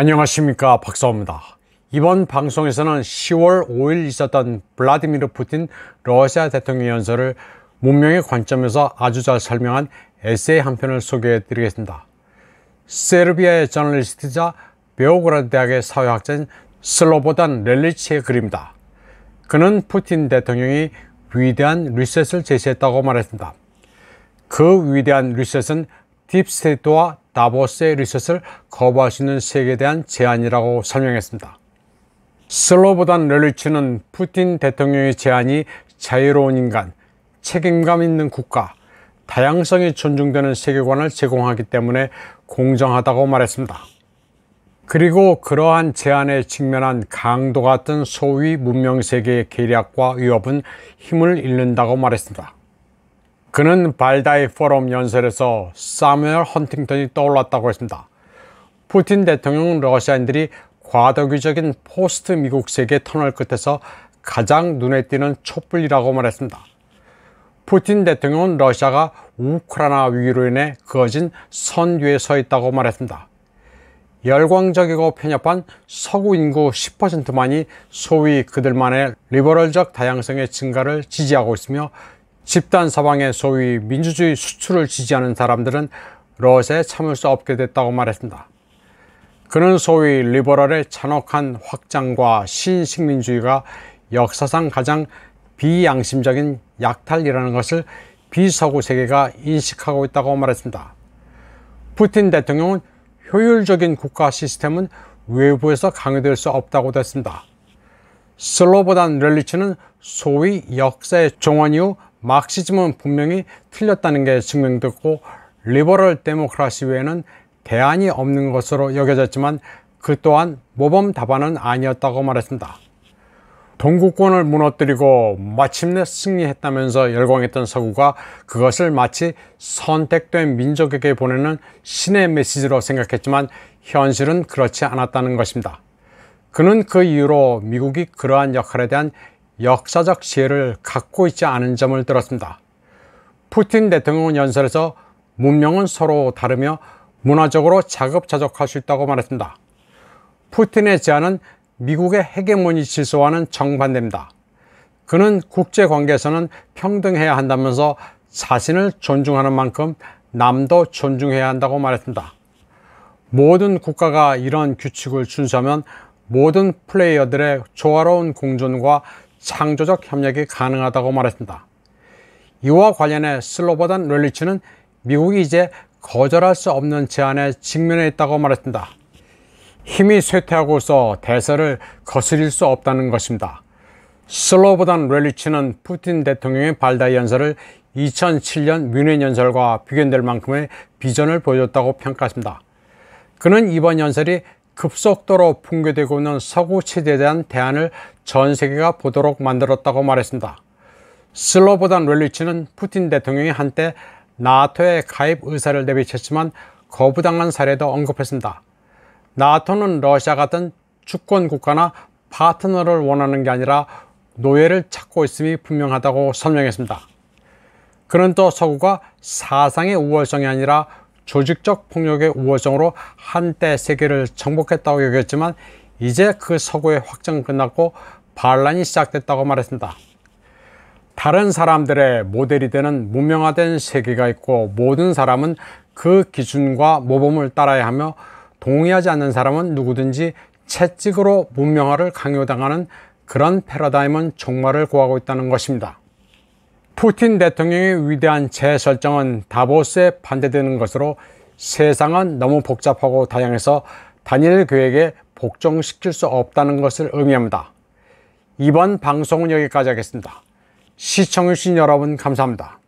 안녕하십니까 박사호입니다 이번 방송에서는 10월 5일 있었던 블라디미르 푸틴 러시아 대통령 연설을 문명의 관점에서 아주 잘 설명한 에세이 한 편을 소개해 드리겠습니다 세르비아의 저널리스트자 베오그라드 대학의 사회학자인 슬로보단 렐리치의 글입니다 그는 푸틴 대통령이 위대한 리셋을 제시했다고 말했습니다 그 위대한 리셋은 딥스테이트와 다보스의 리셋을 거부할 수 있는 세계에 대한 제안이라고 설명했습니다. 슬로보단 렐리츠는 푸틴 대통령의 제안이 자유로운 인간, 책임감 있는 국가, 다양성이 존중되는 세계관을 제공하기 때문에 공정하다고 말했습니다. 그리고 그러한 제안에 직면한 강도 같은 소위 문명세계의 계략과 위협은 힘을 잃는다고 말했습니다. 그는 발다이 포럼 연설에서 사무엘 헌팅턴이 떠올랐다고 했습니다. 푸틴 대통령 은 러시아인들이 과도기적인 포스트 미국 세계 터널 끝에서 가장 눈에 띄는 촛불이라고 말했습니다. 푸틴 대통령은 러시아가 우크라이나 위기로 인해 그어진 선 위에 서 있다고 말했습니다. 열광적이고 편협한 서구 인구 10%만이 소위 그들만의 리버럴적 다양성의 증가를 지지하고 있으며 집단 사방의 소위 민주주의 수출을 지지하는 사람들은 러시아에 참을 수 없게 됐다고 말했습니다. 그는 소위 리버럴의 잔혹한 확장과 신식민주의가 역사상 가장 비양심적인 약탈이라는 것을 비서구 세계가 인식하고 있다고 말했습니다. 푸틴 대통령은 효율적인 국가 시스템은 외부에서 강요될 수 없다고 됐습니다. 슬로보단 렐리츠는 소위 역사의 종원 이후 막시즘은 분명히 틀렸다는 게 증명됐고 리버럴 데모크라시 외에는 대안이 없는 것으로 여겨졌지만 그 또한 모범 답안은 아니었다고 말했습니다. 동구권을 무너뜨리고 마침내 승리했다면서 열광했던 서구가 그것을 마치 선택된 민족에게 보내는 신의 메시지로 생각했지만 현실은 그렇지 않았다는 것입니다. 그는 그 이후로 미국이 그러한 역할에 대한 역사적 지혜를 갖고 있지 않은 점을 들었습니다. 푸틴 대통령 연설에서 문명은 서로 다르며 문화적으로 자급자족할 수 있다고 말했습니다. 푸틴의 제안은 미국의 헤게모니 질서와는 정반대입니다. 그는 국제관계에서는 평등해야 한다면서 자신을 존중하는 만큼 남도 존중해야 한다고 말했습니다. 모든 국가가 이런 규칙을 준수하면 모든 플레이어들의 조화로운 공존과 창조적 협력이 가능하다고 말했습니다. 이와 관련해 슬로보단 렐리츠는 미국이 이제 거절할 수 없는 제안에 직면해 있다고 말했습니다. 힘이 쇠퇴하고 있어 대세를 거스릴 수 없다는 것입니다. 슬로보단 렐리치는 푸틴 대통령의 발달 연설을 2007년 뮌헨 연설과 비견될 만큼의 비전을 보여줬다고 평가했습니다. 그는 이번 연설이 급속도로 붕괴되고 있는 서구 체제에 대한 대안을 전 세계가 보도록 만들었다고 말했습니다. 슬로보단 렐리치는 푸틴 대통령이 한때 나토의 가입 의사를 내비쳤지만 거부당한 사례도 언급했습니다. 나토는 러시아 같은 주권 국가나 파트너를 원하는 게 아니라 노예를 찾고 있음이 분명하다고 설명했습니다. 그는 또 서구가 사상의 우월성이 아니라 조직적 폭력의 우월성으로 한때 세계를 정복했다고 여겼지만 이제 그 서구의 확정 끝났고 반란이 시작됐다고 말했습니다. 다른 사람들의 모델이 되는 문명화된 세계가 있고 모든 사람은 그 기준과 모범을 따라야 하며 동의하지 않는 사람은 누구든지 채찍으로 문명화를 강요당하는 그런 패러다임은 종말을 구하고 있다는 것입니다. 푸틴 대통령의 위대한 재설정은 다보스에 반대되는 것으로 세상은 너무 복잡하고 다양해서 단일 계획에 복종시킬 수 없다는 것을 의미합니다. 이번 방송은 여기까지 하겠습니다. 시청해주신 여러분 감사합니다.